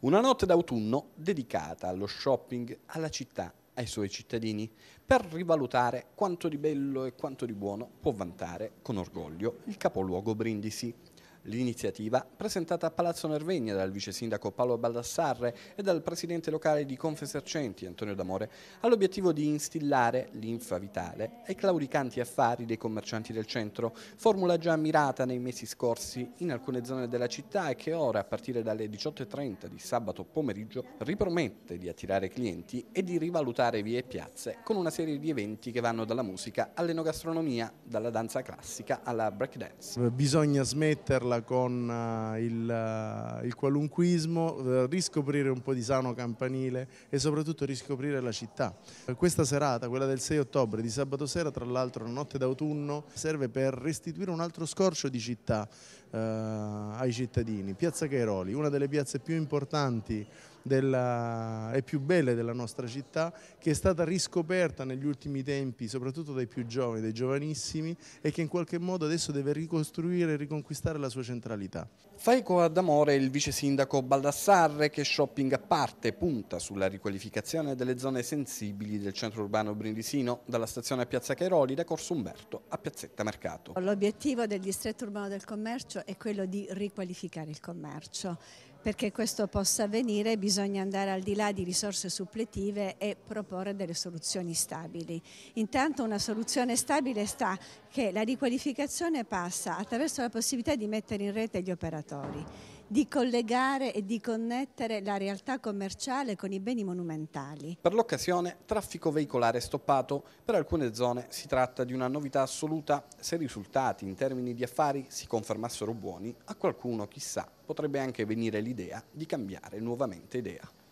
Una notte d'autunno dedicata allo shopping, alla città, ai suoi cittadini, per rivalutare quanto di bello e quanto di buono può vantare con orgoglio il capoluogo Brindisi. L'iniziativa, presentata a Palazzo Nervegna dal vice sindaco Paolo Baldassarre e dal presidente locale di Confesercenti Antonio D'Amore, ha l'obiettivo di instillare l'infa vitale ai claudicanti affari dei commercianti del centro, formula già ammirata nei mesi scorsi in alcune zone della città e che ora, a partire dalle 18.30 di sabato pomeriggio, ripromette di attirare clienti e di rivalutare vie e piazze con una serie di eventi che vanno dalla musica all'enogastronomia, dalla danza classica alla breakdance. Bisogna smetterla lotta con eh, il, eh, il qualunquismo, eh, riscoprire un po' di sano campanile e soprattutto riscoprire la città. Questa serata, quella del 6 ottobre di sabato sera, tra l'altro notte d'autunno, serve per restituire un altro scorcio di città eh, ai cittadini. Piazza Cairoli, una delle piazze più importanti della, e più belle della nostra città che è stata riscoperta negli ultimi tempi soprattutto dai più giovani, dai giovanissimi e che in qualche modo adesso deve ricostruire e riconquistare la sua centralità. Fai eco ad amore il vice sindaco Baldassarre che shopping a parte punta sulla riqualificazione delle zone sensibili del centro urbano brindisino dalla stazione a Piazza Cairoli da Corso Umberto a Piazzetta Mercato. L'obiettivo del distretto urbano del commercio è quello di riqualificare il commercio perché questo possa avvenire bisogna andare al di là di risorse suppletive e proporre delle soluzioni stabili. Intanto una soluzione stabile sta che la riqualificazione passa attraverso la possibilità di mettere in rete gli operatori, di collegare e di connettere la realtà commerciale con i beni monumentali. Per l'occasione traffico veicolare stoppato, per alcune zone si tratta di una novità assoluta, se i risultati in termini di affari si confermassero buoni, a qualcuno chissà potrebbe anche venire l'idea di cambiare nuovamente idea.